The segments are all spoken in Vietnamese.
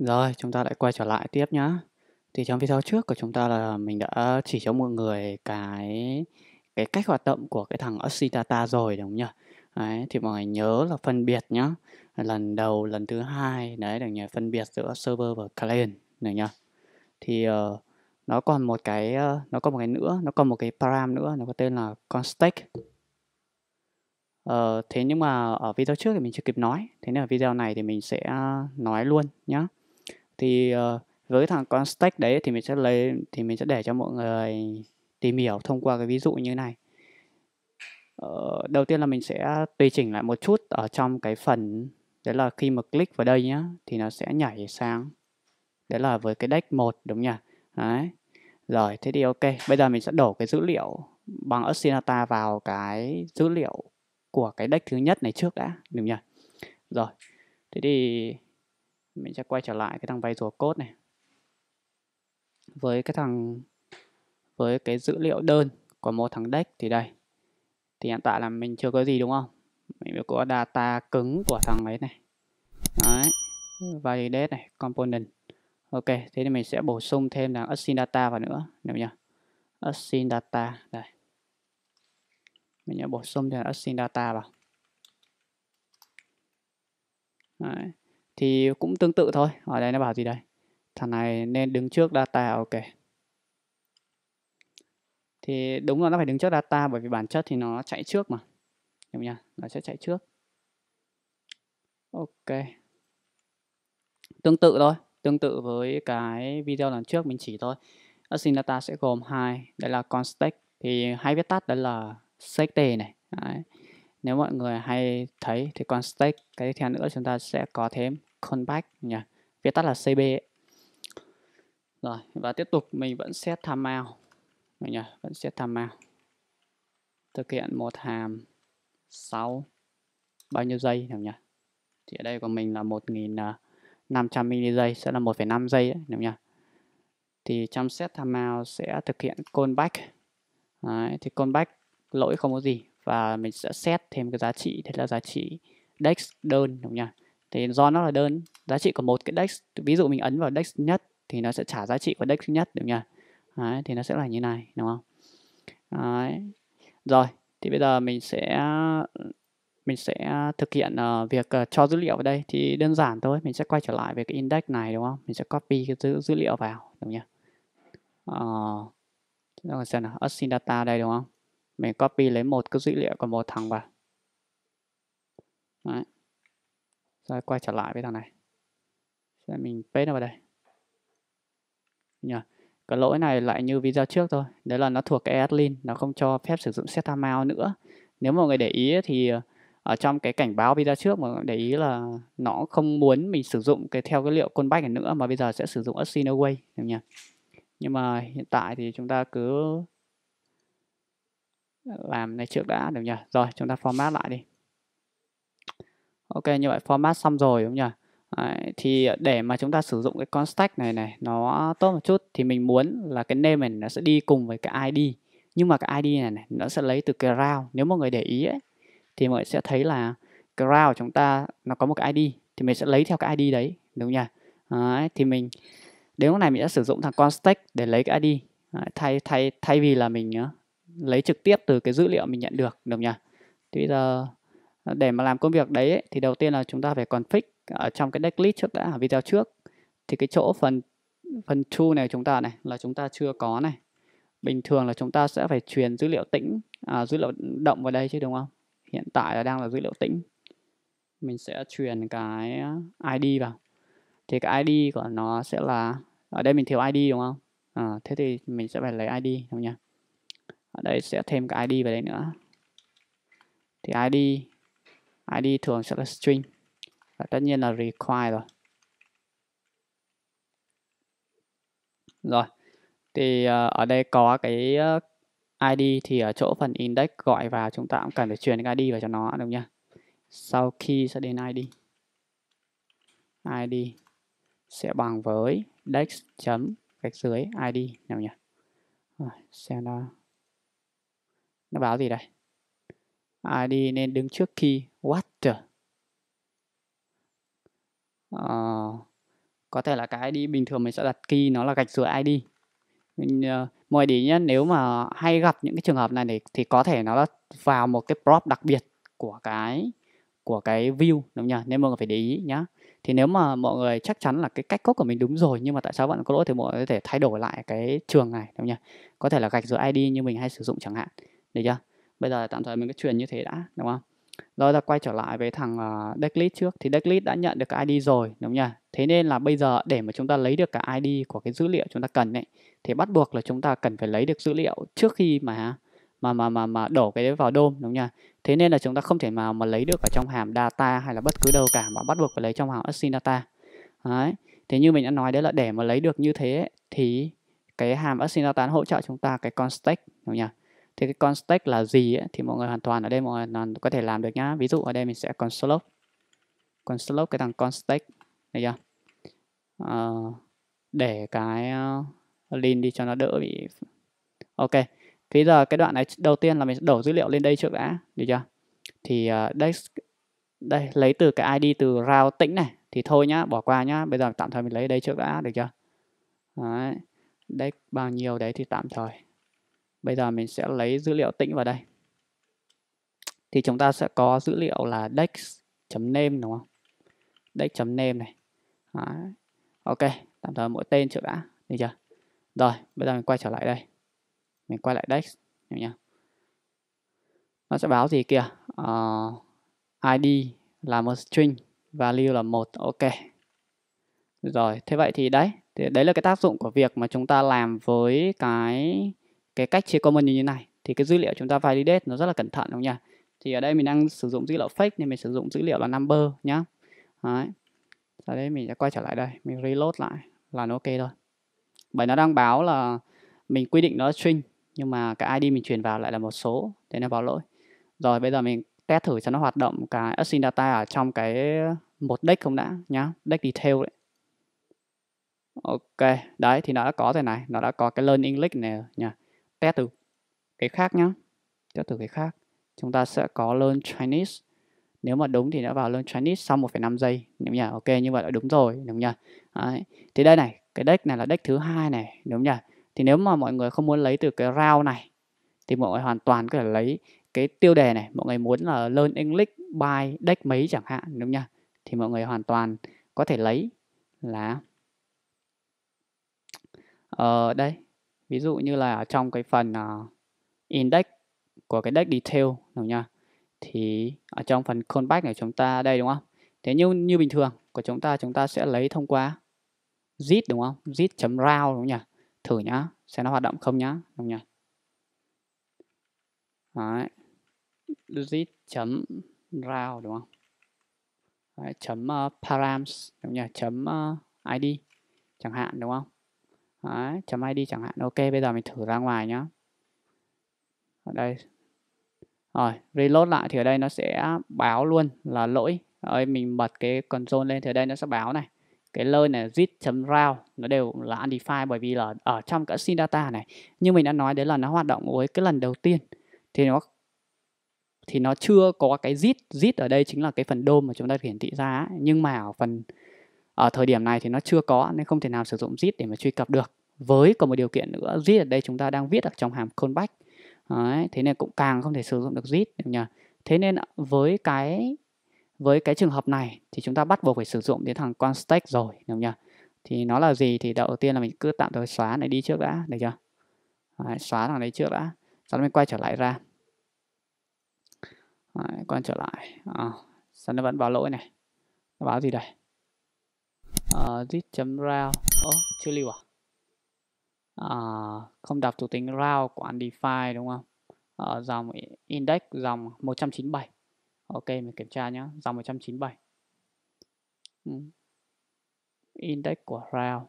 Rồi, chúng ta lại quay trở lại tiếp nhá. Thì trong video trước của chúng ta là mình đã chỉ cho mọi người cái cái cách hoạt động của cái thằng Oxidata rồi đúng không nhỉ? Đấy, thì mọi người nhớ là phân biệt nhá. Lần đầu, lần thứ hai đấy được nhỉ, phân biệt giữa server và client này nhá. Thì uh, nó còn một cái uh, nó còn một cái nữa, nó còn một cái param nữa, nó có tên là constack. Ờ, thế nhưng mà ở video trước thì mình chưa kịp nói Thế nên ở video này thì mình sẽ ờ, nói luôn nhé thì uh, với thằng con stack đấy thì mình sẽ lấy thì mình sẽ để cho mọi người tìm hiểu thông qua cái ví dụ như này ờ, đầu tiên là mình sẽ tùy chỉnh lại một chút ở trong cái phần đấy là khi mà click vào đây nhá thì nó sẽ nhảy sang đấy là với cái deck một đúng nhỉ đấy rồi thế thì ok bây giờ mình sẽ đổ cái dữ liệu bằng Asinata vào cái dữ liệu của cái deck thứ nhất này trước đã đúng nhỉ rồi thế thì mình sẽ quay trở lại cái thằng vay visual cốt này với cái thằng với cái dữ liệu đơn của một thằng deck thì đây thì hiện tại là mình chưa có gì đúng không mình có data cứng của thằng ấy này đấy validate này component ok thế thì mình sẽ bổ sung thêm là assign data vào nữa được nhỉ assign data đây mình sẽ bổ sung thêm assign data vào đấy thì cũng tương tự thôi ở đây nó bảo gì đây thằng này nên đứng trước data ok thì đúng là nó phải đứng trước data bởi vì bản chất thì nó chạy trước mà hiểu nhá nó sẽ chạy trước ok tương tự thôi tương tự với cái video lần trước mình chỉ thôi async data sẽ gồm hai đây là context thì hai viết tắt đó là state này đấy nếu mọi người hay thấy thì con stake cái tiếp theo nữa chúng ta sẽ có thêm comeback nhỉ viết tắt là cb rồi và tiếp tục mình vẫn set timeout nhỉ vẫn set timeout thực hiện một hàm 6 bao nhiêu giây hiểu nhỉ thì ở đây của mình là 1500 mili giây sẽ là 1,5 giây đấy, hiểu nhỉ thì trong set timeout sẽ thực hiện comeback Đấy, thì comeback lỗi không có gì và mình sẽ set thêm cái giá trị thế là giá trị dex đơn đúng nhỉ thì do nó là đơn giá trị của một cái dex ví dụ mình ấn vào dex nhất thì nó sẽ trả giá trị của dex nhất đúng nhỉ Đấy, thì nó sẽ là như này đúng không Đấy. rồi thì bây giờ mình sẽ mình sẽ thực hiện uh, việc uh, cho dữ liệu vào đây thì đơn giản thôi mình sẽ quay trở lại về cái index này đúng không mình sẽ copy cái dữ, dữ liệu vào đúng nhỉ uh, xem nào assign data đây đúng không mình copy lấy một cái dữ liệu của một thằng vào Đấy. rồi quay trở lại với thằng này sẽ mình paste nó vào đây nhờ cái lỗi này lại như video trước thôi đấy là nó thuộc cái adlin nó không cho phép sử dụng set amount nữa nếu mọi người để ý thì ở trong cái cảnh báo video trước mà để ý là nó không muốn mình sử dụng cái theo cái liệu con bách này nữa mà bây giờ sẽ sử dụng async away nhỉ nhưng mà hiện tại thì chúng ta cứ làm này trước đã được nhỉ rồi chúng ta format lại đi ok như vậy format xong rồi đúng nhỉ Đấy, thì để mà chúng ta sử dụng cái con stack này này nó tốt một chút thì mình muốn là cái name này nó sẽ đi cùng với cái id nhưng mà cái id này, này nó sẽ lấy từ cái round nếu mọi người để ý ấy, thì mọi người sẽ thấy là cái round chúng ta nó có một cái id thì mình sẽ lấy theo cái id đấy đúng nhỉ đấy, thì mình đến lúc này mình đã sử dụng thằng con stack để lấy cái id đấy, thay thay thay vì là mình lấy trực tiếp từ cái dữ liệu mình nhận được được nhỉ thì bây giờ ờ, để mà làm công việc đấy ấy, thì đầu tiên là chúng ta phải config ở trong cái decklist trước đã video trước thì cái chỗ phần phần true này chúng ta này là chúng ta chưa có này bình thường là chúng ta sẽ phải truyền dữ liệu tĩnh à, dữ liệu động vào đây chứ đúng không hiện tại là đang là dữ liệu tĩnh mình sẽ truyền cái ID vào thì cái ID của nó sẽ là ở đây mình thiếu ID đúng không à, thế thì mình sẽ phải lấy ID đúng không nhỉ đây sẽ thêm cái id vào đây nữa thì id id thường sẽ là string và tất nhiên là require rồi rồi thì ờ, ở đây có cái ờ, id thì ở chỗ phần index gọi vào chúng ta cũng cần phải truyền cái id vào cho nó đúng nhá sau khi sẽ đến id id sẽ bằng với dex chấm gạch dưới id nào nhỉ xem nào nó báo gì đây ID nên đứng trước key water uh, có thể là cái ID bình thường mình sẽ đặt key nó là gạch dưới ID mình uh, mọi để ý nhé nếu mà hay gặp những cái trường hợp này thì, thì có thể nó là vào một cái prop đặc biệt của cái của cái view đúng nhỉ nên mọi người phải để ý nhá thì nếu mà mọi người chắc chắn là cái cách cốt của mình đúng rồi nhưng mà tại sao vẫn có lỗi thì mọi người có thể thay đổi lại cái trường này đúng nhỉ có thể là gạch dưới ID như mình hay sử dụng chẳng hạn được chưa bây giờ tạm thời mình cứ truyền như thế đã đúng không rồi ta quay trở lại với thằng uh, à, declist trước thì declist đã nhận được cái id rồi đúng không nhỉ thế nên là bây giờ để mà chúng ta lấy được cái id của cái dữ liệu chúng ta cần ấy thì bắt buộc là chúng ta cần phải lấy được dữ liệu trước khi mà mà mà mà mà đổ cái đấy vào DOM đúng không nhỉ thế nên là chúng ta không thể nào mà lấy được ở trong hàm data hay là bất cứ đâu cả mà bắt buộc phải lấy trong hàm async data đấy thế như mình đã nói đấy là để mà lấy được như thế ấy, thì cái hàm async data hỗ trợ chúng ta cái context đúng không nhỉ thì cái context là gì ấy, thì mọi người hoàn toàn ở đây mọi người hoàn có thể làm được nhá ví dụ ở đây mình sẽ con slope con slope cái thằng context này chưa à, để cái ờ, lin đi cho nó đỡ bị ok bây giờ cái đoạn này đầu tiên là mình đổ dữ liệu lên đây trước đã được chưa thì uh, đây đây lấy từ cái id từ rao tĩnh này thì thôi nhá bỏ qua nhá bây giờ tạm thời mình lấy đây trước đã được chưa đấy, đấy bao nhiêu đấy thì tạm thời Bây giờ mình sẽ lấy dữ liệu tĩnh vào đây. Thì chúng ta sẽ có dữ liệu là dex.name đúng không? Dex.name này. Đấy. Ok, tạm thời mỗi tên trước đã, được chưa? Rồi, bây giờ mình quay trở lại đây. Mình quay lại dex, hiểu nhá. Nó sẽ báo gì kìa? Uh, ờ, ID là một string, value là một. Ok. Rồi, thế vậy thì đấy, thì đấy là cái tác dụng của việc mà chúng ta làm với cái cái cách chia comment như thế này thì cái dữ liệu chúng ta validate nó rất là cẩn thận đúng không nhỉ? Thì ở đây mình đang sử dụng dữ liệu fake nên mình sử dụng dữ liệu là number nhá. Đấy. Sau đấy mình sẽ quay trở lại đây, mình reload lại là nó ok thôi. Bởi nó đang báo là mình quy định nó là string nhưng mà cái ID mình truyền vào lại là một số, thế nên báo lỗi. Rồi bây giờ mình test thử cho nó hoạt động cái async data ở trong cái một deck không đã nhá, deck detail đấy. Ok, đấy thì nó đã có rồi này, nó đã có cái learn link này nha test từ cái khác nhá test từ cái khác chúng ta sẽ có learn Chinese nếu mà đúng thì đã vào learn Chinese sau 1,5 giây đúng nhỉ ok như vậy là đúng rồi đúng nhỉ Đấy. thì đây này cái deck này là deck thứ hai này đúng nhỉ thì nếu mà mọi người không muốn lấy từ cái round này thì mọi người hoàn toàn có thể lấy cái tiêu đề này mọi người muốn là learn English by deck mấy chẳng hạn đúng nhỉ thì mọi người hoàn toàn có thể lấy là ờ đây ví dụ như là trong cái phần uh, index của cái deck detail đúng nha thì ở trong phần callback này chúng ta đây đúng không thế như như bình thường của chúng ta chúng ta sẽ lấy thông qua zit đúng không zit chấm round đúng nhỉ thử nhá xem nó hoạt động không nhá đúng nhỉ zit chấm round đúng không chấm ờ, params đúng nhỉ chấm ờ, id chẳng hạn đúng không Đấy, chấm ID chẳng hạn. Ok, bây giờ mình thử ra ngoài nhá. Ở đây. Rồi, reload lại thì ở đây nó sẽ báo luôn là lỗi. Rồi mình bật cái console lên thì ở đây nó sẽ báo này. Cái lơi này zip rao nó đều là undefined bởi vì là ở trong cả sin data này như mình đã nói đấy là nó hoạt động với cái lần đầu tiên thì nó thì nó chưa có cái zip zip ở đây chính là cái phần dom mà chúng ta hiển thị ra ấy. nhưng mà ở phần ở thời điểm này thì nó chưa có nên không thể nào sử dụng zip để mà truy cập được với còn một điều kiện nữa zip ở đây chúng ta đang viết ở trong hàm callback Đấy, thế nên cũng càng không thể sử dụng được zip nhỉ thế nên với cái với cái trường hợp này thì chúng ta bắt buộc phải sử dụng đến thằng constack rồi được nhỉ thì nó là gì thì đầu tiên là mình cứ tạm thời xóa này đi trước đã được chưa Đấy, xóa thằng đấy trước đã sau đó mình quay trở lại ra Đấy, quay trở lại à, ờ, sau nó vẫn báo lỗi này nó báo gì đây this chấm round ố chưa lưu à? à không đọc thuộc tính round của undefined đúng không ở ờ, dòng index dòng 197 ok mình kiểm tra nhé dòng 197 ừ. index của round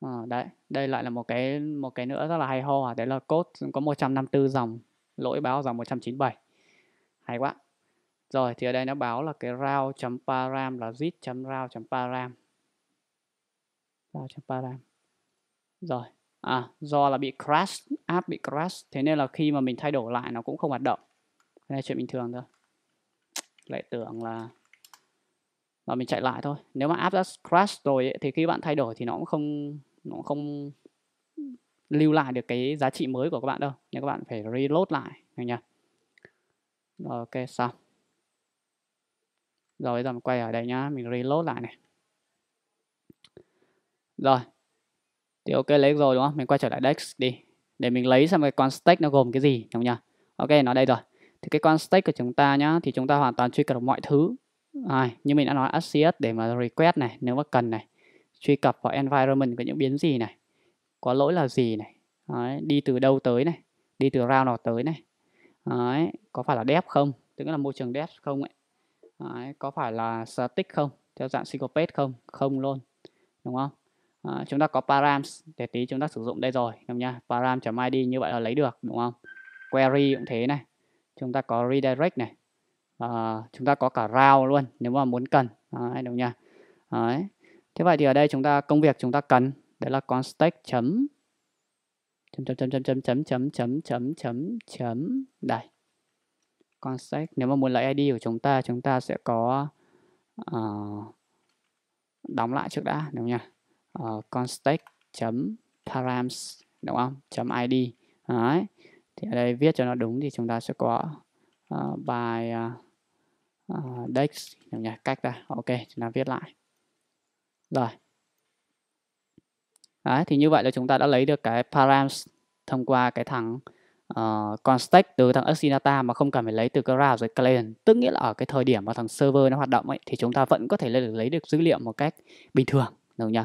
à, ờ, đấy đây lại là một cái một cái nữa rất là hay ho à đấy là code có 154 dòng lỗi báo dòng 197 hay quá rồi thì ở đây nó báo là cái round.param là zip.round.param. Round.param. Rồi, à do là bị crash, app bị crash, thế nên là khi mà mình thay đổi lại nó cũng không hoạt động. đây chuyện bình thường thôi. Lại tưởng là là mình chạy lại thôi. Nếu mà app đã crash rồi ấy, thì khi bạn thay đổi thì nó cũng không nó không lưu lại được cái giá trị mới của các bạn đâu. Nên các bạn phải reload lại, được nhỉ? Ok, xong rồi bây giờ mình quay ở đây nhá mình reload lại này rồi thì ok lấy rồi đúng không mình quay trở lại dex đi để mình lấy xem cái con stake nó gồm cái gì không nhỉ ok nó đây rồi thì cái con stake của chúng ta nhá thì chúng ta hoàn toàn truy cập mọi thứ à, như mình đã nói ACS để mà request này nếu mà cần này truy cập vào environment có những biến gì này có lỗi là gì này Đấy, đi từ đâu tới này đi từ round nào tới này Đấy, có phải là dev không tức là môi trường dev không ấy Đấy, có phải là static không? Theo dạng single không? Không luôn. Đúng không? À, chúng ta có params để tí chúng ta sử dụng đây rồi đúng nha param.id như vậy là lấy được đúng không query cũng thế này chúng ta có redirect này à, chúng ta có cả round luôn nếu mà muốn cần đấy, đúng nha đấy. thế vậy thì ở đây chúng ta công việc chúng ta cần đấy là con stack chấm chấm chấm chấm chấm chấm chấm chấm chấm chấm chấm đây context nếu mà muốn lấy id của chúng ta chúng ta sẽ có uh, đóng lại trước đã đúng nhỉ uh, ờ, context chấm params đúng không chấm id đấy thì ở đây viết cho nó đúng thì chúng ta sẽ có uh, by uh, dex đúng nhỉ cách ra ok chúng ta viết lại rồi đấy thì như vậy là chúng ta đã lấy được cái params thông qua cái thằng uh, ờ, context từ thằng Exinata mà không cần phải lấy từ Cloud rồi client tức nghĩa là ở cái thời điểm mà thằng server nó hoạt động ấy thì chúng ta vẫn có thể lấy, lấy được dữ liệu một cách bình thường được nhỉ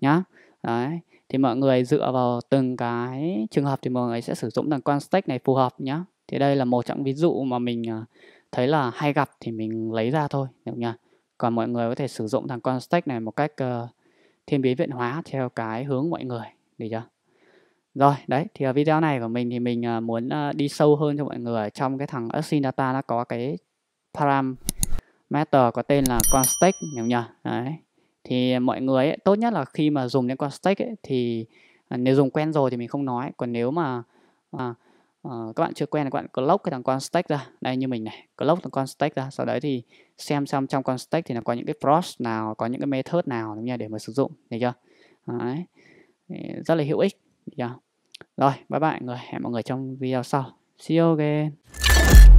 nhá đấy thì mọi người dựa vào từng cái trường hợp thì mọi người sẽ sử dụng thằng context này phù hợp nhá thì đây là một trong ví dụ mà mình ờ, thấy là hay gặp thì mình lấy ra thôi được nhỉ còn mọi người có thể sử dụng thằng context này một cách uh, thiên biến viện hóa theo cái hướng mọi người được chưa rồi, đấy thì ở video này của mình thì mình ờ, muốn ờ, đi sâu hơn cho mọi người trong cái thằng Async Data nó có cái parameter có tên là context hiểu nhỉ? Đấy. Thì mọi người ấy, tốt nhất là khi mà dùng đến context ấy, thì ờ, nếu dùng quen rồi thì mình không nói, còn nếu mà uh, các bạn chưa quen thì các bạn clock cái thằng context ra đây như mình này clock thằng context ra sau đấy thì xem xem trong context thì nó có những cái process nào có những cái method nào đúng nhỉ để mà sử dụng được chưa đấy. rất là hữu ích được chưa rồi, bye bye mọi người, hẹn mọi người trong video sau. See you again.